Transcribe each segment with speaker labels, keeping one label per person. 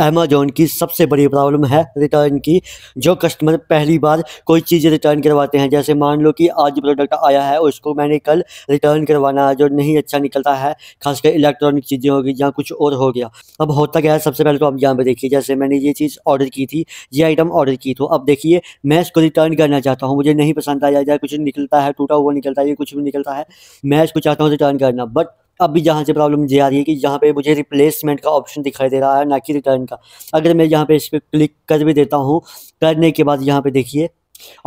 Speaker 1: Amazon की सबसे बड़ी प्रॉब्लम है रिटर्न की जो कस्टमर पहली बार कोई चीज़ रिटर्न करवाते हैं जैसे मान लो कि आज प्रोडक्ट आया है उसको मैंने कल रिटर्न करवाना है जो नहीं अच्छा निकलता है खासकर इलेक्ट्रॉनिक चीज़ें होगी या कुछ और हो गया अब होता क्या है सबसे पहले तो आप यहाँ पर देखिए जैसे मैंने ये चीज़ ऑर्डर की थी ये आइटम ऑर्डर की तो अब देखिए मैं इसको रिटर्न करना चाहता हूँ मुझे नहीं पसंद आया जाए कुछ निकलता है टूटा हुआ निकलता है ये कुछ भी निकलता है मैं इसको चाहता हूँ रिटर्न करना बट अभी जहाँ से प्रॉब्लम ये आ रही है कि यहाँ पे मुझे रिप्लेसमेंट का ऑप्शन दिखाई दे रहा है ना कि रिटर्न का अगर मैं यहाँ पे इस पर क्लिक कर भी देता हूँ करने के बाद यहाँ पे देखिए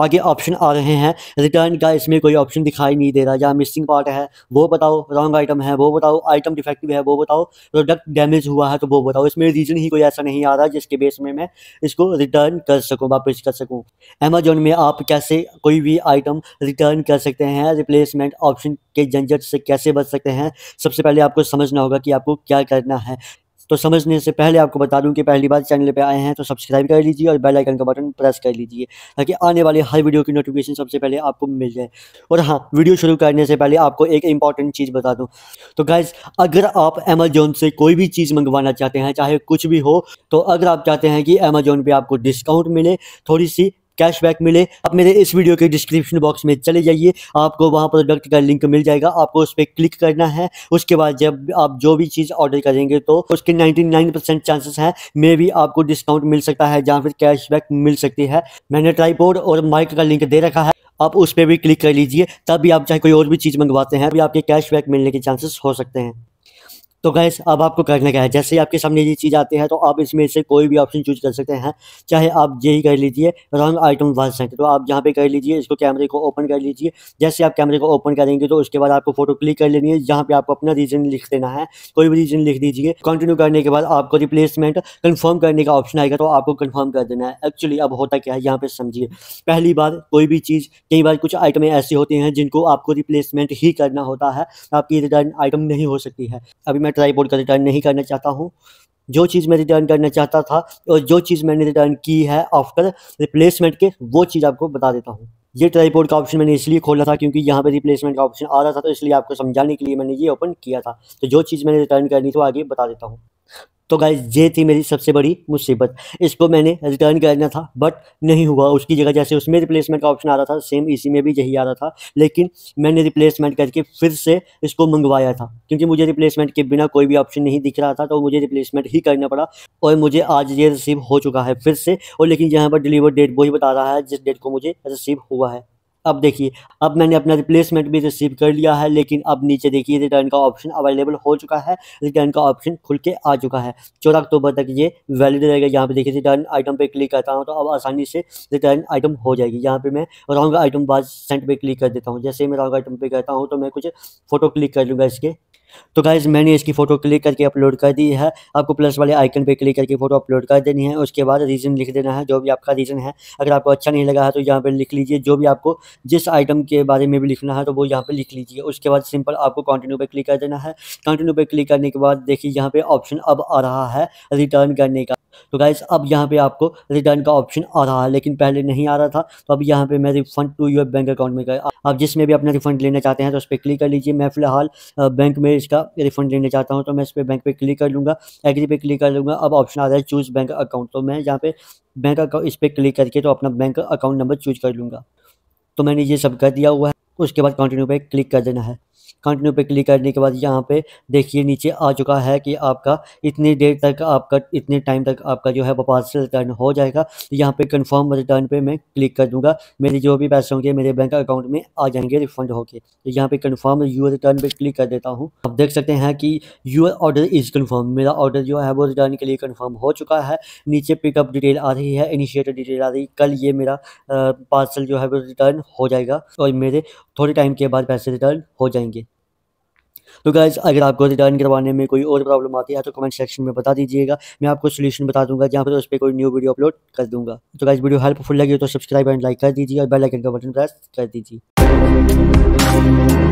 Speaker 1: आगे ऑप्शन आ रहे हैं रिटर्न का इसमें कोई ऑप्शन दिखाई नहीं दे रहा जहाँ मिसिंग पार्ट है वो बताओ रॉन्ग आइटम है वो बताओ आइटम डिफेक्टिव है वो बताओ प्रोडक्ट डैमेज हुआ है तो वो बताओ इसमें रीजन ही कोई ऐसा नहीं आ रहा जिसके बेस में मैं इसको रिटर्न कर सकूँ वापस कर सकूँ अमेजोन में आप कैसे कोई भी आइटम रिटर्न कर सकते हैं रिप्लेसमेंट ऑप्शन के झंझट से कैसे बच सकते हैं सबसे पहले आपको समझना होगा कि आपको क्या करना है तो समझने से पहले आपको बता दूं कि पहली बार चैनल पे आए हैं तो सब्सक्राइब कर लीजिए और बेल आइकन का बटन प्रेस कर लीजिए ताकि आने वाले हर वीडियो की नोटिफिकेशन सबसे पहले आपको मिल जाए और हाँ वीडियो शुरू करने से पहले आपको एक इंपॉर्टेंट चीज़ बता दूँ तो गाइज़ अगर आप अमेजोन से कोई भी चीज़ मंगवाना चाहते हैं चाहे कुछ भी हो तो अगर आप चाहते हैं कि अमेजोन पर आपको डिस्काउंट मिले थोड़ी सी कैशबैक मिले आप मेरे इस वीडियो के डिस्क्रिप्शन बॉक्स में चले जाइए आपको वहाँ प्रोडक्ट का लिंक मिल जाएगा आपको उस पर क्लिक करना है उसके बाद जब आप जो भी चीज़ ऑर्डर करेंगे तो उसके 99 परसेंट चांसेस हैं मे भी आपको डिस्काउंट मिल सकता है जहाँ फिर कैशबैक मिल सकती है मैंने ट्राईपोर्ड और माइक का लिंक दे रखा है आप उस पर भी क्लिक कर लीजिए तब भी आप चाहे कोई और भी चीज़ मंगवाते हैं अभी आपके कैशबैक मिलने के चांसेस हो सकते हैं तो गैस अब आपको करना क्या है जैसे ही आपके सामने ये चीज़ आती है तो आप इसमें से कोई भी ऑप्शन चूज कर सकते हैं चाहे आप यही कर लीजिए रॉन्ग आइटम वन सेंट तो आप जहाँ पे कर लीजिए इसको कैमरे को ओपन कर लीजिए जैसे आप कैमरे को ओपन करेंगे तो उसके बाद आपको फोटो क्लिक कर लेनी है जहाँ पर आपको अपना रीजन लिख देना है कोई भी रीजन लिख दीजिए कंटिन्यू करने के बाद आपको रिप्लेसमेंट कन्फर्म करने का ऑप्शन आएगा तो आपको कन्फर्म कर देना है एक्चुअली अब होता क्या है यहाँ पर समझिए पहली बार कोई भी चीज़ कई बार कुछ आइटमें ऐसी होती हैं जिनको आपको रिप्लेसमेंट ही करना होता है आपकी रिटर्न आइटम नहीं हो सकती है अभी ट्राईपोर्ट का रिटर्न नहीं करना चाहता हूँ जो चीज़ मैं रिटर्न करना चाहता था और जो चीज़ मैंने रिटर्न की है आफ्टर रिप्लेसमेंट के वो चीज़ आपको बता देता हूँ ये ट्राईपोर्ट का ऑप्शन मैंने इसलिए खोला था क्योंकि यहाँ पे रिप्लेसमेंट का ऑप्शन आ रहा था तो इसलिए आपको समझाने के लिए मैंने ये ओपन किया था तो जो चीज़ मैंने रिटर्न करनी थी वो आगे बता देता हूँ तो गाइज ये थी मेरी सबसे बड़ी मुसीबत इसको मैंने रिटर्न करना था बट नहीं हुआ उसकी जगह जैसे उसमें रिप्लेसमेंट का ऑप्शन आ रहा था सेम इसी में भी यही आ रहा था लेकिन मैंने रिप्लेसमेंट करके फिर से इसको मंगवाया था क्योंकि मुझे रिप्लेसमेंट के बिना कोई भी ऑप्शन नहीं दिख रहा था तो मुझे रिप्लेसमेंट ही करना पड़ा और मुझे आज ये रिसीव हो चुका है फिर से और लेकिन यहाँ पर डिलीवर डेट वही बता रहा है जिस डेट को मुझे रिसीव हुआ है अब देखिए अब मैंने अपना रिप्लेसमेंट भी रिसीव कर लिया है लेकिन अब नीचे देखिए रिटर्न का ऑप्शन अवेलेबल हो चुका है रिटर्न का ऑप्शन खुल के आ चुका है चौदह अक्टूबर तक ये वैलिड रहेगा यहाँ पे देखिए रिटर्न आइटम पे क्लिक करता हूँ तो अब आसानी से रिटर्न आइटम हो जाएगी यहाँ पे मैं रॉन्ग आइटम बाद सेंट पे क्लिक कर देता हूँ जैसे मैं रॉन्ग आइटम पे करता हूँ तो मैं कुछ फोटो क्लिक कर लूँगा इसके तो गाइज़ मैंने इसकी फ़ोटो क्लिक करके अपलोड कर दी है आपको प्लस वाले आइकन पर क्लिक करके फ़ोटो अपलोड कर देनी है उसके बाद रीज़न लिख देना है जो भी आपका रीज़न है अगर आपको अच्छा नहीं लगा है तो यहाँ पर लिख लीजिए जो भी आपको जिस आइटम के बारे में भी लिखना है तो वो यहाँ पर लिख लीजिए उसके बाद सिंपल आपको कंटिन्यू पर क्लिक कर देना है कंटिन्यू पर क्लिक करने के बाद देखिए यहाँ पर ऑप्शन अब आ रहा है रिटर्न करने का तो गाइज अब यहाँ पे आपको रिटर्न का ऑप्शन आ रहा है लेकिन पहले नहीं आ रहा था तो अब यहाँ पे मैं refund to your bank account में गया आप जिसमें भी अपना रिफंड लेना चाहते हैं तो उस पर क्लिक कर लीजिए मैं फिलहाल बैंक में इसका रिफंड लेना चाहता हूँ तो मैं इस पर बैंक पर क्लिक कर लूँगा एग्री पे क्लिक कर लूँगा अब ऑप्शन आ रहा है चूज़ बैंक अकाउंट तो मैं यहाँ पे बैंक अकाउंट इस पर क्लिक करके तो अपना बैंक अकाउंट नंबर चूज कर लूँगा तो मैंने ये सब कर दिया हुआ है उसके बाद कंटिन्यू पे क्लिक कर देना है कंटिन्यू पे क्लिक करने के बाद यहाँ पे देखिए नीचे आ चुका है कि आपका इतनी देर तक आपका इतने टाइम तक आपका जो है वो पार्सल रिटर्न हो जाएगा तो यहाँ पे कंफर्म रिटर्न पे मैं क्लिक कर दूंगा मेरे जो भी पैसे होंगे मेरे बैंक अकाउंट में आ जाएंगे रिफंड होके तो यहाँ पे कंफर्म यूर रिटर्न पे क्लिक कर देता हूँ आप देख सकते हैं कि यूर ऑर्डर इज़ कन्फर्म मेरा ऑर्डर जो है वो रिटर्न के लिए कन्फर्म हो चुका है नीचे पिकअप डिटेल आ रही है इनिशिएटर डिटेल आ रही कल ये मेरा पार्सल जो है वो रिटर्न हो जाएगा और मेरे थोड़े टाइम के बाद पैसे रिटर्न हो जाएंगे तो गाइज़ अगर आपको रिटर्न करवाने में कोई और प्रॉब्लम आती है तो कमेंट सेक्शन में बता दीजिएगा मैं आपको सोल्यूशन बता दूंगा जहाँ पर उस पर कोई न्यू वीडियो अपलोड कर दूंगा तो गाइज़ वीडियो हेल्पफुल लगी तो सब्सक्राइब एंड लाइक कर दीजिए और बेलाइकन का बटन प्रेस कर दीजिए